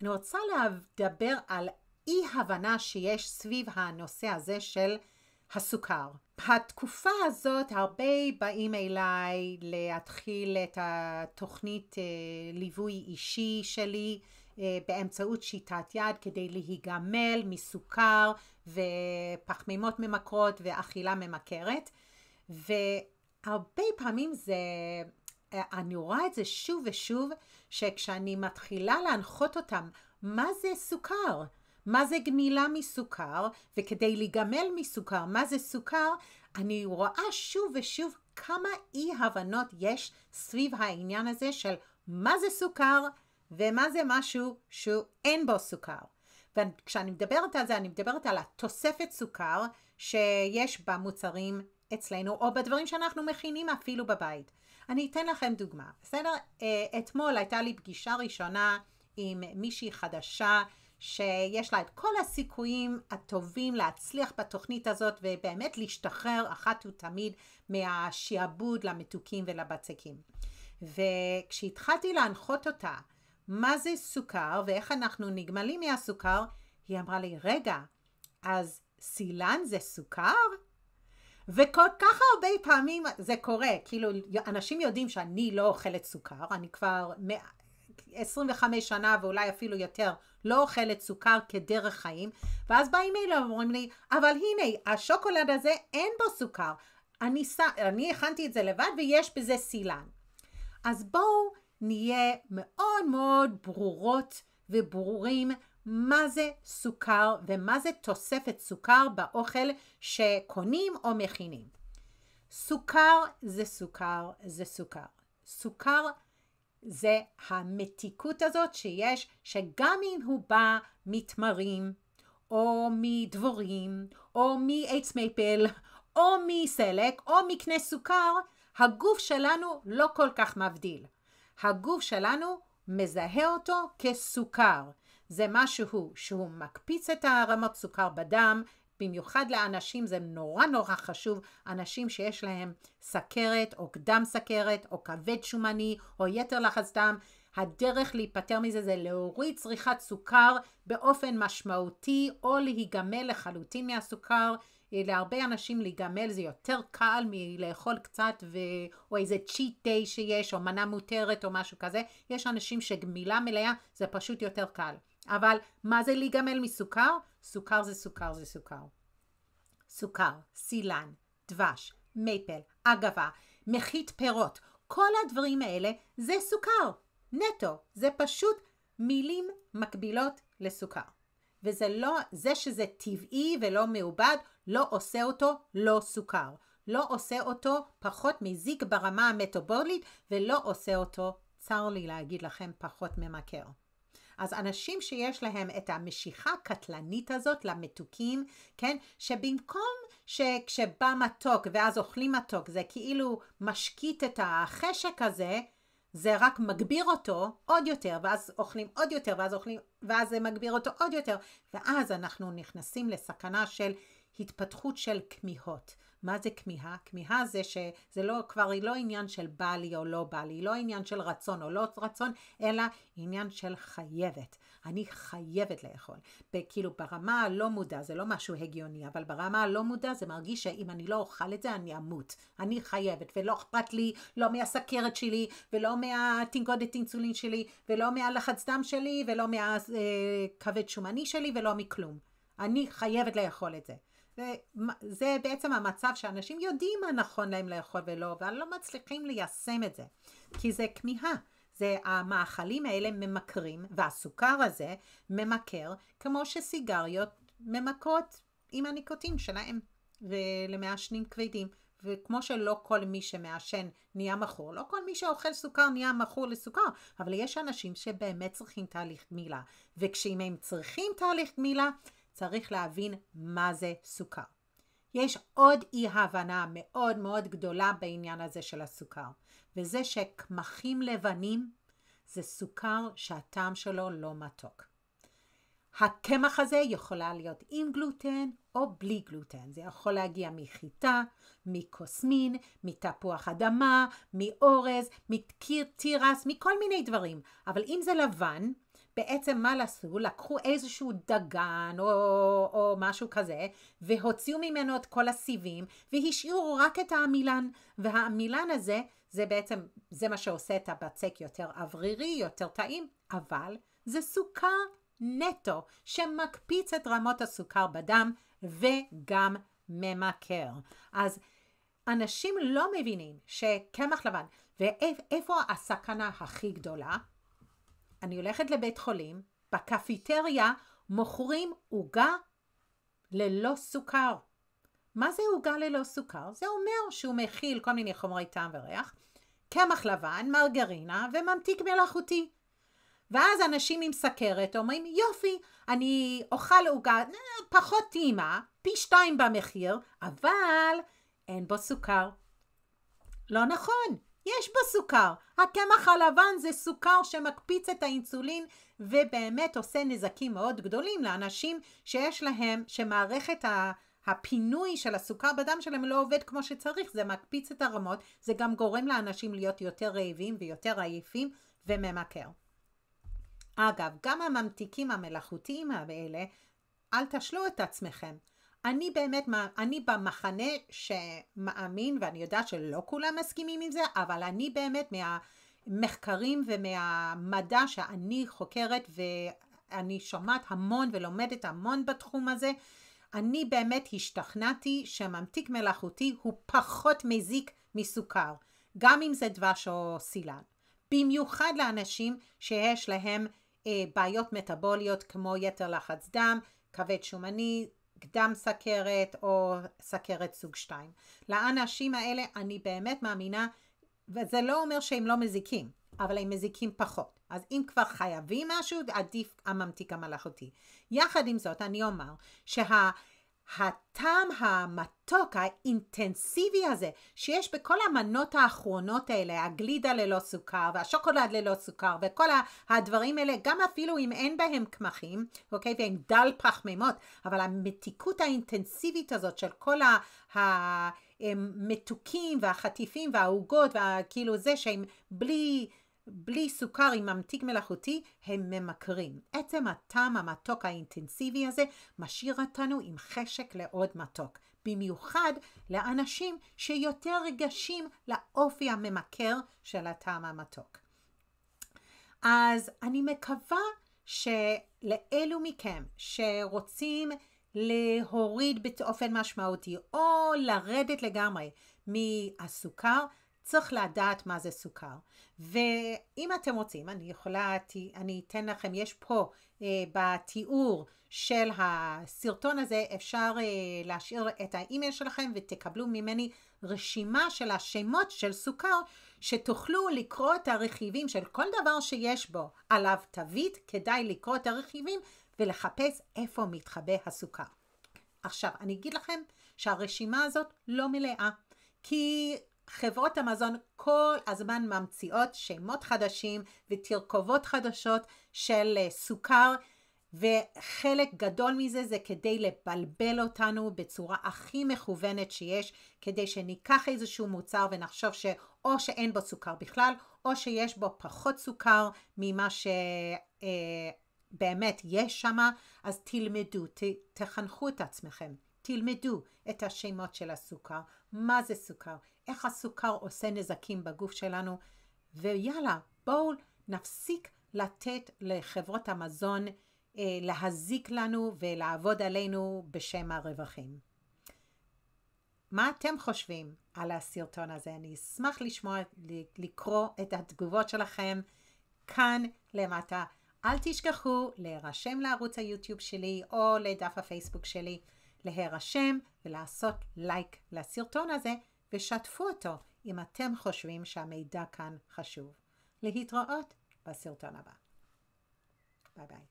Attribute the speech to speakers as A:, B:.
A: אני רוצה לדבר על אי הבנה שיש סביב הנושא הזה של הסוכר. התקופה הזאת הרבה באים אליי להתחיל את התוכנית אה, ליווי אישי שלי אה, באמצעות שיטת יד כדי להיגמל מסוכר ופחמימות ממכרות ואכילה ממכרת והרבה פעמים זה, אה, אני רואה את זה שוב ושוב שכשאני מתחילה להנחות אותם מה זה סוכר, מה זה גמילה מסוכר, וכדי להיגמל מסוכר, מה זה סוכר, אני רואה שוב ושוב כמה אי הבנות יש סביב העניין הזה של מה זה סוכר ומה זה משהו שאין בו סוכר. וכשאני מדברת על זה, אני מדברת על התוספת סוכר שיש במוצרים אצלנו, או בדברים שאנחנו מכינים אפילו בבית. אני אתן לכם דוגמה, בסדר? אה, אתמול הייתה לי פגישה ראשונה עם מישהי חדשה שיש לה את כל הסיכויים הטובים להצליח בתוכנית הזאת ובאמת להשתחרר אחת ותמיד מהשעבוד למתוקים ולבצקים. וכשהתחלתי להנחות אותה מה זה סוכר ואיך אנחנו נגמלים מהסוכר, היא אמרה לי, רגע, אז סילן זה סוכר? וכל כך הרבה פעמים זה קורה, כאילו אנשים יודעים שאני לא אוכלת סוכר, אני כבר 25 שנה ואולי אפילו יותר לא אוכלת סוכר כדרך חיים, ואז באים אליי ואומרים לי, אבל הנה השוקולד הזה אין בו סוכר, אני, ש... אני הכנתי את זה לבד ויש בזה סילן. אז בואו נהיה מאוד מאוד ברורות וברורים מה זה סוכר ומה זה תוספת סוכר באוכל שקונים או מכינים. סוכר זה סוכר זה סוכר. סוכר זה המתיקות הזאת שיש, שגם אם הוא בא מתמרים, או מדבורים, או מעץ מייפל, או מסלק, או מקנה סוכר, הגוף שלנו לא כל כך מבדיל. הגוף שלנו מזהה אותו כסוכר. זה משהו שהוא מקפיץ את הרמות סוכר בדם, במיוחד לאנשים זה נורא נורא חשוב, אנשים שיש להם סכרת או קדם סכרת או כבד שומני או יתר לחץ דם, הדרך להיפטר מזה זה להוריד צריכת סוכר באופן משמעותי או להיגמל לחלוטין מהסוכר. אה, להרבה אנשים להיגמל זה יותר קל מלאכול קצת ו... או איזה צ'יט דיי שיש או מנה מותרת או משהו כזה. יש אנשים שגמילה מלאה זה פשוט יותר קל. אבל מה זה להיגמל מסוכר? סוכר זה סוכר זה סוכר. סוכר, סילן, דבש, מייפל, אגבה, מחית פירות, כל הדברים האלה זה סוכר, נטו, זה פשוט מילים מקבילות לסוכר. וזה לא, זה שזה טבעי ולא מעובד, לא עושה אותו לא סוכר. לא עושה אותו פחות מזיק ברמה המטובולית, ולא עושה אותו, צר לי להגיד לכם, פחות ממכר. אז אנשים שיש להם את המשיכה הקטלנית הזאת למתוקים, כן, שבמקום שכשבא מתוק ואז אוכלים מתוק, זה כאילו משקיט את החשק הזה, זה רק מגביר אותו עוד יותר, ואז אוכלים עוד יותר, ואז אוכלים, ואז זה מגביר אותו עוד יותר, ואז אנחנו נכנסים לסכנה של התפתחות של כמיהות. מה זה כמיהה? כמיהה זה שזה לא, כבר היא לא עניין של בא לי או לא בא לי, היא לא עניין של רצון או לא רצון, אלא עניין של חייבת. אני חייבת לאכול. כאילו ברמה הלא מודע, זה לא משהו הגיוני, אבל ברמה הלא מודע זה מרגיש שאם אני לא אוכל את זה אני אמות. אני חייבת, ולא אכפת לי, לא מהסכרת שלי, ולא מהתנגודת אינסולין שלי, ולא מהלחץ דם שלי, ולא מהכבד אה, שומני שלי, ולא מכלום. אני חייבת לאכול את זה. זה בעצם המצב שאנשים יודעים מה נכון להם לאכול ולא, אבל לא מצליחים ליישם את זה, כי זה כמיהה. זה המאכלים האלה ממכרים, והסוכר הזה ממכר, כמו שסיגריות ממכות עם הניקוטין שלהם, ולמעשנים כבדים. וכמו שלא כל מי שמעשן נהיה מכור, לא כל מי שאוכל סוכר נהיה מכור לסוכר, אבל יש אנשים שבאמת צריכים תהליך גמילה. וכשאם הם צריכים תהליך גמילה, צריך להבין מה זה סוכר. יש עוד אי הבנה מאוד מאוד גדולה בעניין הזה של הסוכר, וזה שקמחים לבנים זה סוכר שהטעם שלו לא מתוק. הקמח הזה יכולה להיות עם גלוטן או בלי גלוטן. זה יכול להגיע מחיטה, מקוסמין, מתפוח אדמה, מאורז, מתירס, מכל מיני דברים. אבל אם זה לבן, בעצם מה לעשו? לקחו איזשהו דגן או, או משהו כזה, והוציאו ממנו את כל הסיבים, והשאירו רק את העמילן, והעמילן הזה, זה בעצם, זה מה שעושה את הבצק יותר אוורירי, יותר טעים, אבל זה סוכר נטו, שמקפיץ את רמות הסוכר בדם, וגם ממכר. אז אנשים לא מבינים שקמח לבן, ואיפה הסכנה הכי גדולה? אני הולכת לבית חולים, בקפיטריה מוכרים עוגה ללא סוכר. מה זה עוגה ללא סוכר? זה אומר שהוא מכיל כל מיני חומרי טעם וריח, קמח לבן, מרגרינה וממתיק מלאכותי. ואז אנשים עם סכרת אומרים, יופי, אני אוכל עוגה אה, פחות טעימה, פי שתיים במחיר, אבל אין בו סוכר. לא נכון. יש בו סוכר. הקמח הלבן זה סוכר שמקפיץ את האינסולין ובאמת עושה נזקים מאוד גדולים לאנשים שיש להם, שמערכת ה... הפינוי של הסוכר בדם שלהם לא עובד כמו שצריך, זה מקפיץ את הרמות, זה גם גורם לאנשים להיות יותר רעבים ויותר עייפים וממכר. אגב, גם הממתיקים המלאכותיים האלה, אל תשלו את עצמכם. אני באמת, אני במחנה שמאמין, ואני יודעת שלא כולם מסכימים עם זה, אבל אני באמת מהמחקרים ומהמדע שאני חוקרת ואני שומעת המון ולומדת המון בתחום הזה, אני באמת השתכנעתי שממתיק מלאכותי הוא פחות מזיק מסוכר, גם אם זה דבש או סילן. במיוחד לאנשים שיש להם אה, בעיות מטאבוליות כמו יתר לחץ דם, כבד שומני, קדם סכרת או סכרת סוג 2. לאנשים האלה אני באמת מאמינה, וזה לא אומר שהם לא מזיקים, אבל הם מזיקים פחות. אז אם כבר חייבים משהו, עדיף הממתיק המלאכותי. יחד עם זאת, אני אומר שה... הטעם המתוק, האינטנסיבי הזה, שיש בכל המנות האחרונות האלה, הגלידה ללא סוכר, והשוקולד ללא סוכר, וכל הדברים האלה, גם אפילו אם אין בהם קמחים, אוקיי, והם דל פחמימות, אבל המתיקות האינטנסיבית הזאת של כל המתוקים והחטיפים והעוגות, וכאילו זה שהם בלי... בלי סוכר עם ממתיק מלאכותי, הם ממכרים. עצם הטעם המתוק האינטנסיבי הזה משאיר אותנו עם חשק לעוד מתוק. במיוחד לאנשים שיותר רגשים לאופי הממכר של הטעם המתוק. אז אני מקווה שלאלו מכם שרוצים להוריד באופן משמעותי או לרדת לגמרי מהסוכר, צריך לדעת מה זה סוכר. ואם אתם רוצים, אני יכולה, אני אתן לכם, יש פה אה, בתיאור של הסרטון הזה, אפשר אה, להשאיר את האימייל שלכם ותקבלו ממני רשימה של השמות של סוכר, שתוכלו לקרוא את הרכיבים של כל דבר שיש בו עליו תווית, כדאי לקרוא את הרכיבים ולחפש איפה מתחבא הסוכר. עכשיו, אני אגיד לכם שהרשימה הזאת לא מלאה, כי חברות המזון כל הזמן ממציאות שמות חדשים ותרכובות חדשות של אה, סוכר וחלק גדול מזה זה כדי לבלבל אותנו בצורה הכי מכוונת שיש כדי שניקח איזשהו מוצר ונחשוב שאו שאין בו סוכר בכלל או שיש בו פחות סוכר ממה שבאמת אה, יש שם אז תלמדו, ת, תחנכו את עצמכם, תלמדו את השמות של הסוכר, מה זה סוכר, איך הסוכר עושה נזקים בגוף שלנו, ויאללה, בואו נפסיק לתת לחברות המזון אה, להזיק לנו ולעבוד עלינו בשם הרווחים. מה אתם חושבים על הסרטון הזה? אני אשמח לשמוע, לקרוא את התגובות שלכם כאן למטה. אל תשכחו להירשם לערוץ היוטיוב שלי או לדף הפייסבוק שלי, להירשם ולעשות לייק לסרטון הזה. ושתפו אותו אם אתם חושבים שהמידע כאן חשוב. להתראות בסרטון הבא. ביי ביי.